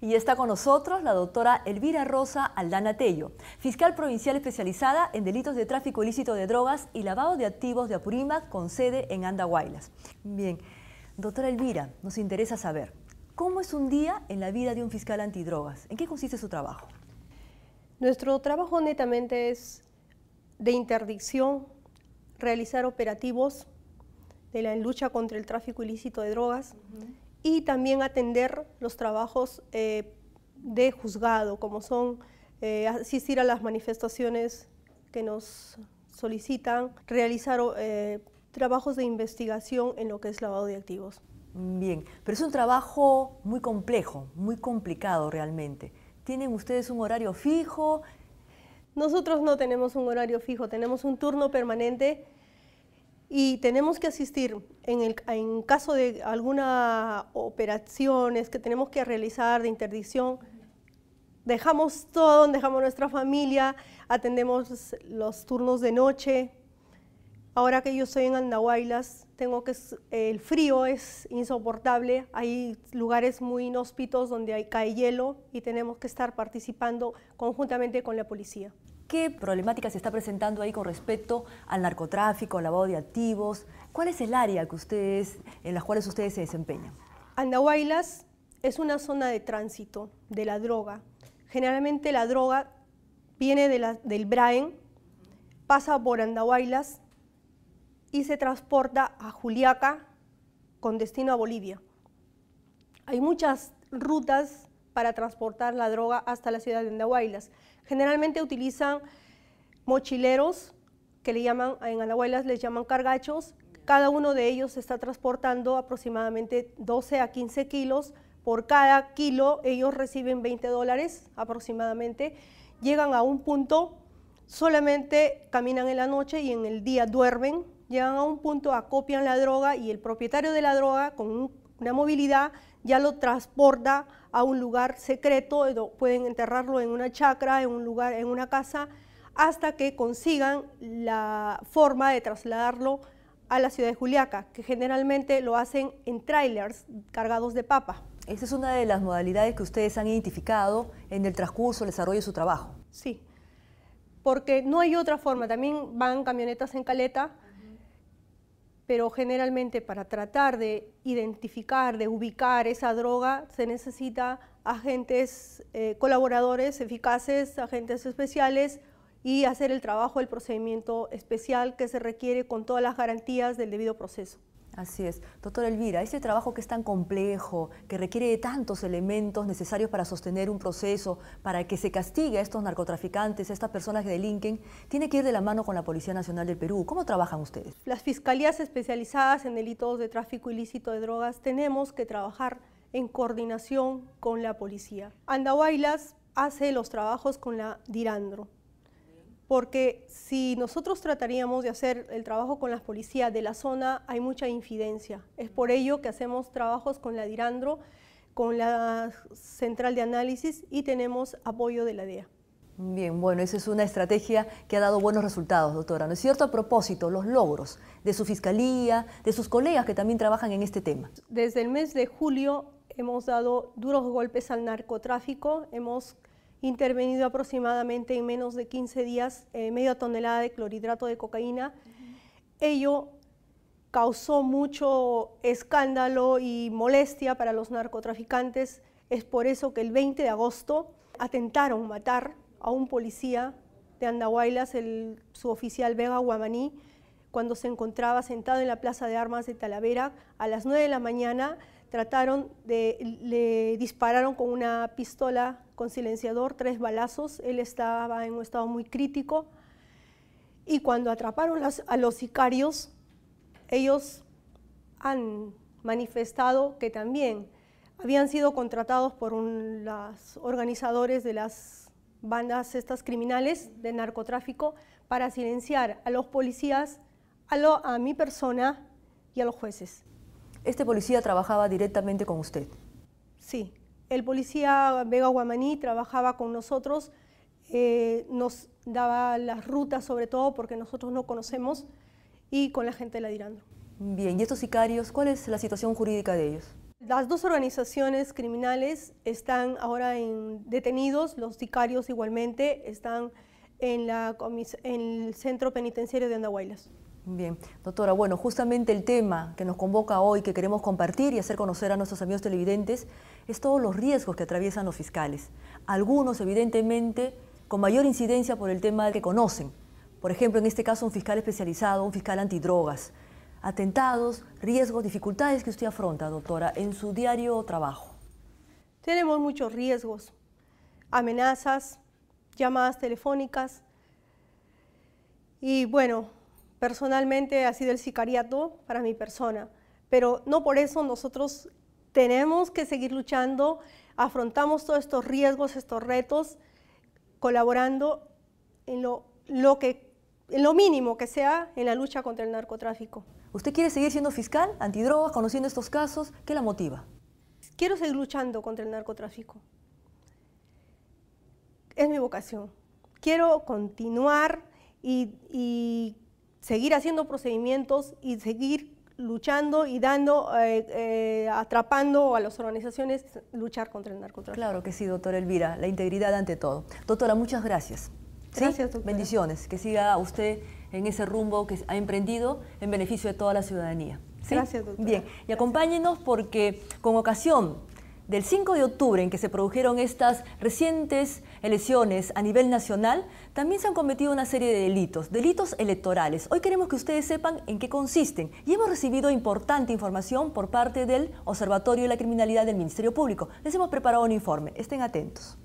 Y está con nosotros la doctora Elvira Rosa Aldana Tello, fiscal provincial especializada en delitos de tráfico ilícito de drogas y lavado de activos de Apurímac con sede en Andahuaylas. Bien, doctora Elvira, nos interesa saber, ¿cómo es un día en la vida de un fiscal antidrogas? ¿En qué consiste su trabajo? Nuestro trabajo netamente es de interdicción, realizar operativos de la lucha contra el tráfico ilícito de drogas y también atender los trabajos eh, de juzgado, como son eh, asistir a las manifestaciones que nos solicitan, realizar eh, trabajos de investigación en lo que es lavado de activos. Bien, pero es un trabajo muy complejo, muy complicado realmente. ¿Tienen ustedes un horario fijo? Nosotros no tenemos un horario fijo, tenemos un turno permanente y tenemos que asistir en, caso de alguna operaciones que tenemos que realizar de interdicción, dejamos todo, dejamos nuestra familia, atendemos los turnos de noche. Ahora que yo estoy en Andahuaylas, tengo que el frío es insoportable, hay lugares muy inhóspitos donde hay, cae hielo y tenemos que estar participando conjuntamente con la policía. ¿Qué problemática se está presentando ahí con respecto al narcotráfico, al lavado de activos? ¿Cuál es el área que ustedes, en las cuales ustedes se desempeñan? Andahuaylas es una zona de tránsito de la droga. Generalmente la droga viene de la, del Braen, pasa por Andahuaylas y se transporta a Juliaca con destino a Bolivia. Hay muchas rutas para transportar la droga hasta la ciudad de Andahuaylas. Generalmente utilizan mochileros, que le llaman, en Andahuaylas les llaman cargachos. Cada uno de ellos está transportando aproximadamente 12 a 15 kilos. Por cada kilo ellos reciben 20 dólares aproximadamente. Llegan a un punto, solamente caminan en la noche y en el día duermen. Llegan a un punto, acopian la droga y el propietario de la droga con un una movilidad ya lo transporta a un lugar secreto, pueden enterrarlo en una chacra, en un lugar, en una casa, hasta que consigan la forma de trasladarlo a la ciudad de Juliaca, que generalmente lo hacen en trailers cargados de papa. Esa es una de las modalidades que ustedes han identificado en el transcurso, del desarrollo de su trabajo. Sí, porque no hay otra forma. También van camionetas en caleta, pero generalmente para tratar de identificar, de ubicar esa droga, se necesita agentes eh, colaboradores eficaces, agentes especiales y hacer el trabajo, el procedimiento especial que se requiere con todas las garantías del debido proceso. Así es. Doctor Elvira, este trabajo que es tan complejo, que requiere de tantos elementos necesarios para sostener un proceso, para que se castigue a estos narcotraficantes, a estas personas que delinquen, tiene que ir de la mano con la Policía Nacional del Perú. ¿Cómo trabajan ustedes? Las fiscalías especializadas en delitos de tráfico ilícito de drogas tenemos que trabajar en coordinación con la policía. Andahuaylas hace los trabajos con la Dirandro porque si nosotros trataríamos de hacer el trabajo con las policías de la zona, hay mucha infidencia. Es por ello que hacemos trabajos con la Dirandro, con la Central de Análisis y tenemos apoyo de la DEA. Bien, bueno, esa es una estrategia que ha dado buenos resultados, doctora. ¿No es cierto? A propósito, los logros de su fiscalía, de sus colegas que también trabajan en este tema. Desde el mes de julio hemos dado duros golpes al narcotráfico, hemos intervenido aproximadamente en menos de 15 días eh, media tonelada de clorhidrato de cocaína. Ello causó mucho escándalo y molestia para los narcotraficantes. Es por eso que el 20 de agosto atentaron matar a un policía de Andahuaylas, su oficial Vega Guamaní, cuando se encontraba sentado en la Plaza de Armas de Talavera a las 9 de la mañana trataron de, le dispararon con una pistola con silenciador, tres balazos, él estaba en un estado muy crítico y cuando atraparon a los sicarios, ellos han manifestado que también habían sido contratados por los organizadores de las bandas estas criminales de narcotráfico para silenciar a los policías, a mi persona y a los jueces. ¿Este policía trabajaba directamente con usted? Sí, el policía Vega Guamaní trabajaba con nosotros, eh, nos daba las rutas sobre todo porque nosotros no conocemos y con la gente de la Dirandro. Bien, ¿y estos sicarios, cuál es la situación jurídica de ellos? Las dos organizaciones criminales están ahora en detenidos, los sicarios igualmente están en, en el centro penitenciario de Andahuaylas. Bien, doctora, bueno, justamente el tema que nos convoca hoy, que queremos compartir y hacer conocer a nuestros amigos televidentes, es todos los riesgos que atraviesan los fiscales. Algunos, evidentemente, con mayor incidencia por el tema que conocen. Por ejemplo, en este caso, un fiscal especializado, un fiscal antidrogas. Atentados, riesgos, dificultades que usted afronta, doctora, en su diario trabajo. Tenemos muchos riesgos, amenazas, llamadas telefónicas y, bueno, personalmente ha sido el sicariato para mi persona, pero no por eso nosotros tenemos que seguir luchando, afrontamos todos estos riesgos, estos retos, colaborando en lo, lo que, en lo mínimo que sea en la lucha contra el narcotráfico. ¿Usted quiere seguir siendo fiscal, antidrogas, conociendo estos casos? ¿Qué la motiva? Quiero seguir luchando contra el narcotráfico. Es mi vocación. Quiero continuar y, y seguir haciendo procedimientos y seguir luchando y dando, eh, eh, atrapando a las organizaciones, luchar contra el narcotráfico. Claro que sí, doctora Elvira, la integridad ante todo. Doctora, muchas gracias. Gracias, ¿Sí? Bendiciones, que siga usted en ese rumbo que ha emprendido en beneficio de toda la ciudadanía. Gracias, doctora. Bien, y acompáñenos porque con ocasión del 5 de octubre en que se produjeron estas recientes elecciones a nivel nacional, también se han cometido una serie de delitos, delitos electorales. Hoy queremos que ustedes sepan en qué consisten y hemos recibido importante información por parte del Observatorio de la Criminalidad del Ministerio Público. Les hemos preparado un informe, estén atentos.